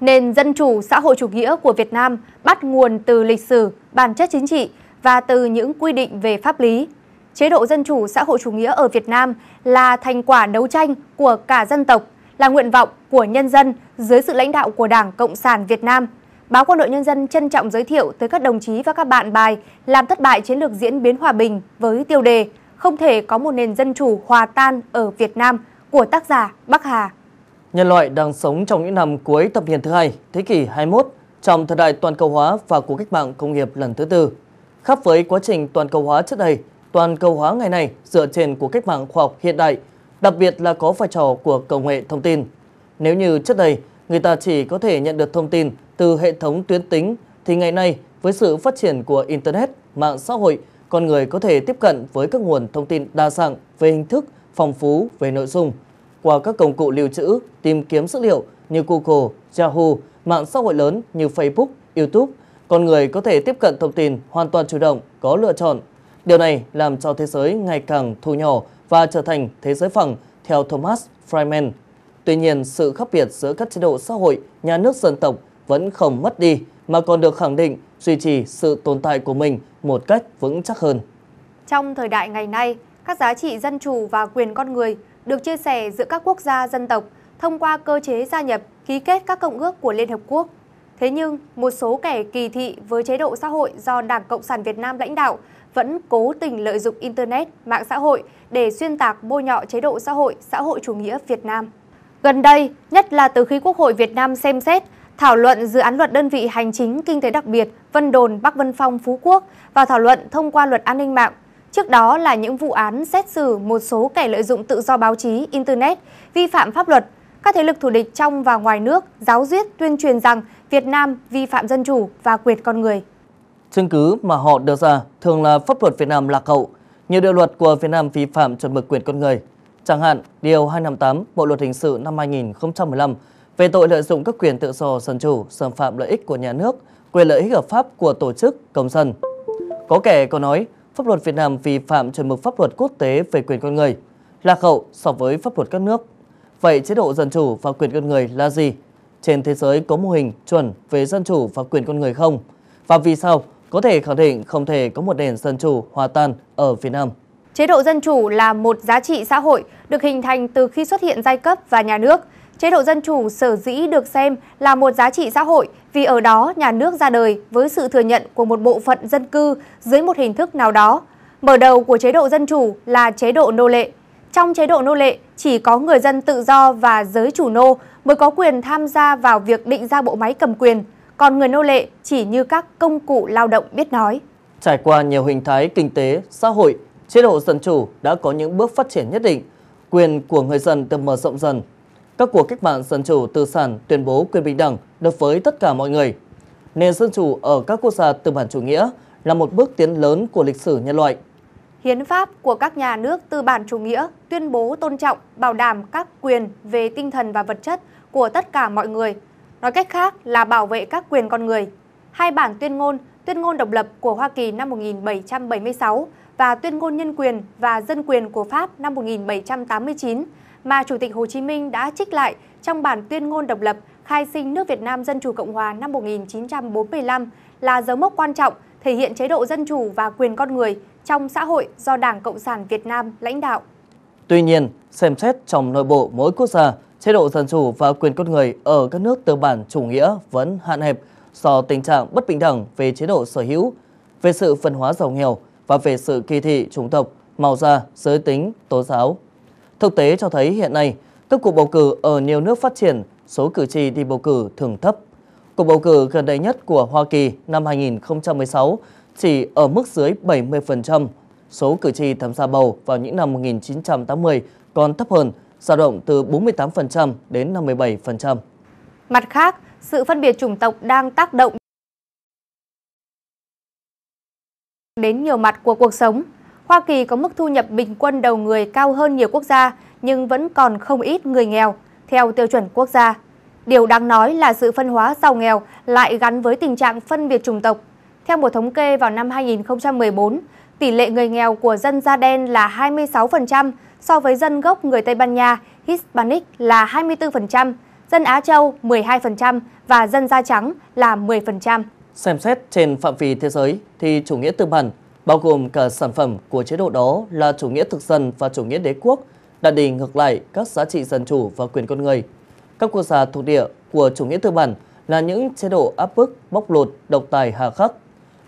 Nền dân chủ xã hội chủ nghĩa của Việt Nam bắt nguồn từ lịch sử, bản chất chính trị và từ những quy định về pháp lý. Chế độ dân chủ xã hội chủ nghĩa ở Việt Nam là thành quả đấu tranh của cả dân tộc, là nguyện vọng của nhân dân dưới sự lãnh đạo của Đảng Cộng sản Việt Nam. Báo Quân đội Nhân dân trân trọng giới thiệu tới các đồng chí và các bạn bài làm thất bại chiến lược diễn biến hòa bình với tiêu đề Không thể có một nền dân chủ hòa tan ở Việt Nam của tác giả Bắc Hà. Nhân loại đang sống trong những năm cuối thập niên thứ hai, thế kỷ 21, trong thời đại toàn cầu hóa và cuộc cách mạng công nghiệp lần thứ tư. Khác với quá trình toàn cầu hóa trước đây, toàn cầu hóa ngày nay dựa trên cuộc cách mạng khoa học hiện đại, đặc biệt là có vai trò của công nghệ thông tin. Nếu như trước đây, người ta chỉ có thể nhận được thông tin từ hệ thống tuyến tính, thì ngày nay, với sự phát triển của Internet, mạng xã hội, con người có thể tiếp cận với các nguồn thông tin đa dạng về hình thức, phong phú về nội dung – qua các công cụ lưu trữ, tìm kiếm dữ liệu như Google, Yahoo, mạng xã hội lớn như Facebook, YouTube, con người có thể tiếp cận thông tin hoàn toàn chủ động, có lựa chọn. Điều này làm cho thế giới ngày càng thu nhỏ và trở thành thế giới phẳng theo Thomas Friedman. Tuy nhiên, sự khác biệt giữa các chế độ xã hội, nhà nước dân tộc vẫn không mất đi mà còn được khẳng định duy trì sự tồn tại của mình một cách vững chắc hơn. Trong thời đại ngày nay, các giá trị dân chủ và quyền con người được chia sẻ giữa các quốc gia dân tộc thông qua cơ chế gia nhập, ký kết các công ước của Liên Hợp Quốc. Thế nhưng, một số kẻ kỳ thị với chế độ xã hội do Đảng Cộng sản Việt Nam lãnh đạo vẫn cố tình lợi dụng Internet, mạng xã hội để xuyên tạc bôi nhọ chế độ xã hội, xã hội chủ nghĩa Việt Nam. Gần đây, nhất là từ khi Quốc hội Việt Nam xem xét, thảo luận dự án luật đơn vị hành chính kinh tế đặc biệt Vân Đồn, Bắc Vân Phong, Phú Quốc và thảo luận thông qua luật an ninh mạng Trước đó là những vụ án xét xử một số kẻ lợi dụng tự do báo chí, Internet, vi phạm pháp luật. Các thế lực thù địch trong và ngoài nước giáo diết tuyên truyền rằng Việt Nam vi phạm dân chủ và quyền con người. Chứng cứ mà họ đưa ra thường là pháp luật Việt Nam lạc hậu. Nhiều điều luật của Việt Nam vi phạm chuẩn mực quyền con người. Chẳng hạn, Điều 258 Bộ Luật Hình sự năm 2015 về tội lợi dụng các quyền tự do dân chủ, xâm phạm lợi ích của nhà nước, quyền lợi ích hợp pháp của tổ chức, công dân. Có kẻ có nói, pháp luật Việt Nam vi phạm chuẩn mực pháp luật quốc tế về quyền con người, lạc hậu so với pháp luật các nước. Vậy chế độ dân chủ và quyền con người là gì? Trên thế giới có mô hình chuẩn về dân chủ và quyền con người không? Và vì sao có thể khẳng định không thể có một nền dân chủ hòa tan ở Việt Nam? Chế độ dân chủ là một giá trị xã hội được hình thành từ khi xuất hiện giai cấp và nhà nước. Chế độ dân chủ sở dĩ được xem là một giá trị xã hội vì ở đó nhà nước ra đời với sự thừa nhận của một bộ phận dân cư dưới một hình thức nào đó. Mở đầu của chế độ dân chủ là chế độ nô lệ. Trong chế độ nô lệ, chỉ có người dân tự do và giới chủ nô mới có quyền tham gia vào việc định ra bộ máy cầm quyền, còn người nô lệ chỉ như các công cụ lao động biết nói. Trải qua nhiều hình thái kinh tế, xã hội, chế độ dân chủ đã có những bước phát triển nhất định, quyền của người dân được mở rộng dần các cuộc cách mạng dân chủ tư sản tuyên bố quyền bình đẳng đối với tất cả mọi người. Nền dân chủ ở các quốc gia tư bản chủ nghĩa là một bước tiến lớn của lịch sử nhân loại. Hiến pháp của các nhà nước tư bản chủ nghĩa tuyên bố tôn trọng, bảo đảm các quyền về tinh thần và vật chất của tất cả mọi người. Nói cách khác là bảo vệ các quyền con người. Hai bản tuyên ngôn, tuyên ngôn độc lập của Hoa Kỳ năm 1776 và tuyên ngôn nhân quyền và dân quyền của Pháp năm 1789 mà Chủ tịch Hồ Chí Minh đã trích lại trong bản tuyên ngôn độc lập khai sinh nước Việt Nam Dân Chủ Cộng Hòa năm 1945 là dấu mốc quan trọng thể hiện chế độ dân chủ và quyền con người trong xã hội do Đảng Cộng sản Việt Nam lãnh đạo. Tuy nhiên, xem xét trong nội bộ mỗi quốc gia, chế độ dân chủ và quyền con người ở các nước tư bản chủ nghĩa vẫn hạn hẹp do tình trạng bất bình đẳng về chế độ sở hữu, về sự phân hóa giàu nghèo và về sự kỳ thị chủng tộc, màu da, giới tính, tôn giáo. Thực tế cho thấy hiện nay, các cuộc bầu cử ở nhiều nước phát triển, số cử tri đi bầu cử thường thấp. Cuộc bầu cử gần đây nhất của Hoa Kỳ năm 2016 chỉ ở mức dưới 70%. Số cử tri tham gia bầu vào những năm 1980 còn thấp hơn, dao động từ 48% đến 57%. Mặt khác, sự phân biệt chủng tộc đang tác động đến nhiều mặt của cuộc sống, Hoa Kỳ có mức thu nhập bình quân đầu người cao hơn nhiều quốc gia, nhưng vẫn còn không ít người nghèo, theo tiêu chuẩn quốc gia. Điều đáng nói là sự phân hóa giàu nghèo lại gắn với tình trạng phân biệt chủng tộc. Theo một thống kê vào năm 2014, tỷ lệ người nghèo của dân da đen là 26% so với dân gốc người Tây Ban Nha, Hispanic là 24%, dân Á Châu 12% và dân da trắng là 10%. Xem xét trên phạm vi thế giới thì chủ nghĩa tư bản bao gồm cả sản phẩm của chế độ đó là chủ nghĩa thực dân và chủ nghĩa đế quốc, đã đi ngược lại các giá trị dân chủ và quyền con người. Các quốc gia thuộc địa của chủ nghĩa tư bản là những chế độ áp bức, bóc lột, độc tài hà khắc.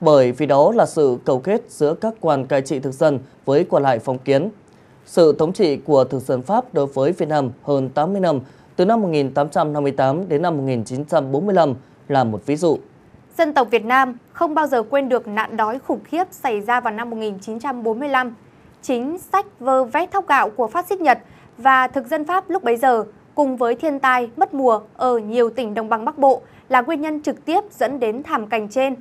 Bởi vì đó là sự cầu kết giữa các quan cai trị thực dân với quan lại phong kiến. Sự thống trị của thực dân Pháp đối với Việt Nam hơn 80 năm, từ năm 1858 đến năm 1945 là một ví dụ. Dân tộc Việt Nam không bao giờ quên được nạn đói khủng khiếp xảy ra vào năm 1945. Chính sách vơ vét thóc gạo của phát xít Nhật và thực dân Pháp lúc bấy giờ cùng với thiên tai mất mùa ở nhiều tỉnh đồng bằng Bắc Bộ là nguyên nhân trực tiếp dẫn đến thảm cảnh trên.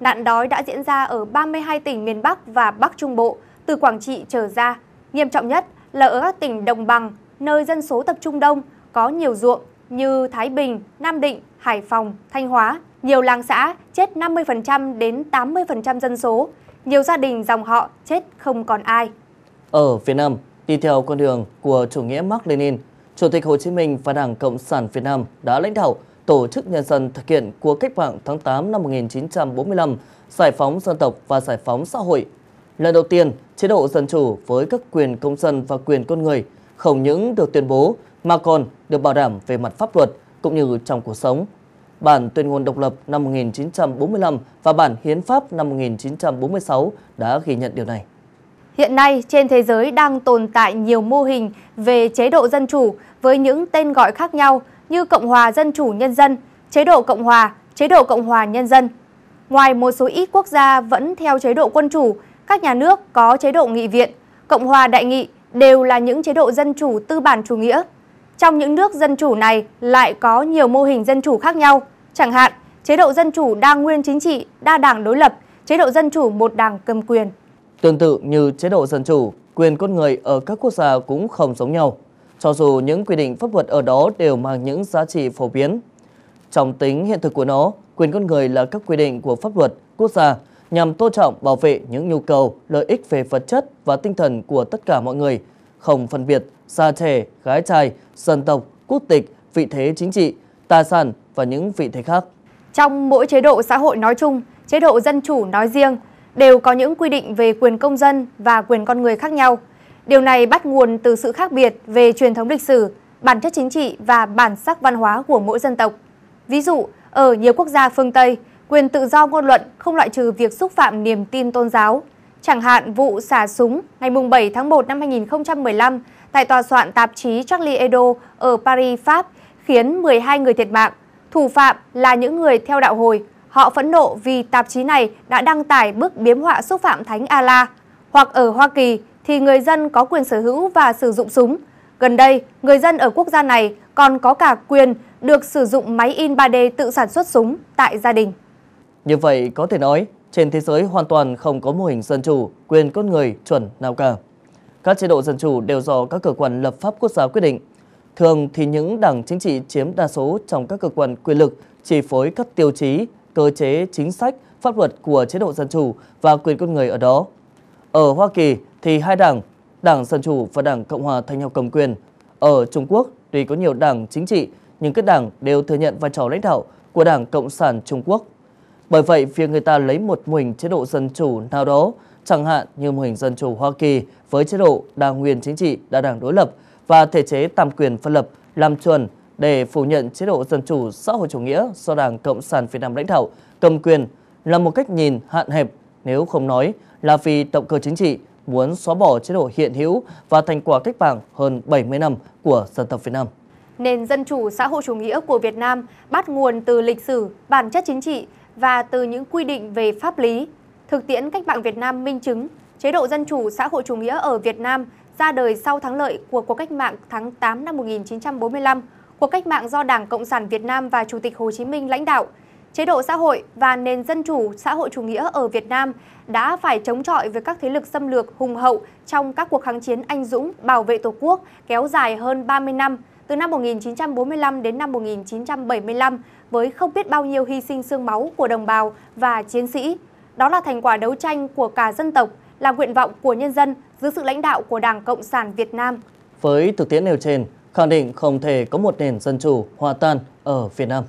Nạn đói đã diễn ra ở 32 tỉnh miền Bắc và Bắc Trung Bộ, từ Quảng Trị trở ra. Nghiêm trọng nhất là ở các tỉnh đồng bằng, nơi dân số tập trung đông, có nhiều ruộng, như Thái Bình, Nam Định, Hải Phòng, Thanh Hóa, nhiều làng xã chết 50% đến 80% dân số, nhiều gia đình dòng họ chết không còn ai. Ở Việt Nam, đi theo con đường của chủ nghĩa Mark Lenin, Chủ tịch Hồ Chí Minh và Đảng Cộng sản Việt Nam đã lãnh đạo Tổ chức Nhân dân thực hiện cuộc cách mạng tháng 8 năm 1945, giải phóng dân tộc và giải phóng xã hội. Lần đầu tiên, chế độ dân chủ với các quyền công dân và quyền con người không những được tuyên bố mà còn được bảo đảm về mặt pháp luật cũng như trong cuộc sống. Bản tuyên ngôn độc lập năm 1945 và bản hiến pháp năm 1946 đã ghi nhận điều này. Hiện nay, trên thế giới đang tồn tại nhiều mô hình về chế độ dân chủ với những tên gọi khác nhau như Cộng hòa Dân chủ Nhân dân, chế độ Cộng hòa, chế độ Cộng hòa Nhân dân. Ngoài một số ít quốc gia vẫn theo chế độ quân chủ, các nhà nước có chế độ nghị viện, Cộng hòa đại nghị đều là những chế độ dân chủ tư bản chủ nghĩa. Trong những nước dân chủ này lại có nhiều mô hình dân chủ khác nhau, chẳng hạn chế độ dân chủ đa nguyên chính trị, đa đảng đối lập, chế độ dân chủ một đảng cầm quyền. Tương tự như chế độ dân chủ, quyền con người ở các quốc gia cũng không giống nhau, cho dù những quy định pháp luật ở đó đều mang những giá trị phổ biến. Trong tính hiện thực của nó, quyền con người là các quy định của pháp luật quốc gia nhằm tôn trọng bảo vệ những nhu cầu, lợi ích về vật chất và tinh thần của tất cả mọi người, không phân biệt gia thể gái trai, dân tộc, quốc tịch, vị thế chính trị, tài sản và những vị thế khác. Trong mỗi chế độ xã hội nói chung, chế độ dân chủ nói riêng đều có những quy định về quyền công dân và quyền con người khác nhau. Điều này bắt nguồn từ sự khác biệt về truyền thống lịch sử, bản chất chính trị và bản sắc văn hóa của mỗi dân tộc. Ví dụ, ở nhiều quốc gia phương Tây, quyền tự do ngôn luận không loại trừ việc xúc phạm niềm tin tôn giáo. Chẳng hạn vụ xả súng ngày 7 tháng 1 năm 2015 tại tòa soạn tạp chí Charlie Hebdo ở Paris, Pháp, khiến 12 người thiệt mạng. Thủ phạm là những người theo đạo hồi. Họ phẫn nộ vì tạp chí này đã đăng tải bức biếm họa xúc phạm Thánh Allah. Hoặc ở Hoa Kỳ thì người dân có quyền sở hữu và sử dụng súng. Gần đây, người dân ở quốc gia này còn có cả quyền được sử dụng máy in 3D tự sản xuất súng tại gia đình. Như vậy, có thể nói, trên thế giới hoàn toàn không có mô hình dân chủ, quyền con người chuẩn nào cả. Các chế độ dân chủ đều do các cơ quan lập pháp quốc gia quyết định. Thường thì những đảng chính trị chiếm đa số trong các cơ quan quyền lực chi phối các tiêu chí, cơ chế, chính sách, pháp luật của chế độ dân chủ và quyền con người ở đó. Ở Hoa Kỳ thì hai đảng, Đảng Dân Chủ và Đảng Cộng Hòa thành nhau cầm quyền. Ở Trung Quốc tuy có nhiều đảng chính trị nhưng các đảng đều thừa nhận vai trò lãnh đạo của Đảng Cộng sản Trung Quốc. Bởi vậy, việc người ta lấy một mình chế độ dân chủ nào đó chẳng hạn như mô hình dân chủ Hoa Kỳ với chế độ đa nguyên chính trị, đa đảng đối lập và thể chế tam quyền phân lập làm chuẩn để phủ nhận chế độ dân chủ xã hội chủ nghĩa do Đảng Cộng sản Việt Nam lãnh đạo cầm quyền là một cách nhìn hạn hẹp nếu không nói là vì động cơ chính trị muốn xóa bỏ chế độ hiện hữu và thành quả cách mạng hơn 70 năm của dân tộc Việt Nam. Nền dân chủ xã hội chủ nghĩa của Việt Nam bắt nguồn từ lịch sử, bản chất chính trị và từ những quy định về pháp lý Thực tiễn cách mạng Việt Nam minh chứng, chế độ dân chủ xã hội chủ nghĩa ở Việt Nam ra đời sau thắng lợi của cuộc cách mạng tháng 8 năm 1945, cuộc cách mạng do Đảng Cộng sản Việt Nam và Chủ tịch Hồ Chí Minh lãnh đạo. Chế độ xã hội và nền dân chủ xã hội chủ nghĩa ở Việt Nam đã phải chống chọi với các thế lực xâm lược hùng hậu trong các cuộc kháng chiến anh dũng bảo vệ Tổ quốc kéo dài hơn 30 năm, từ năm 1945 đến năm 1975 với không biết bao nhiêu hy sinh xương máu của đồng bào và chiến sĩ. Đó là thành quả đấu tranh của cả dân tộc, là nguyện vọng của nhân dân dưới sự lãnh đạo của Đảng Cộng sản Việt Nam. Với thực tiễn nêu trên, khẳng định không thể có một nền dân chủ hòa tan ở Việt Nam.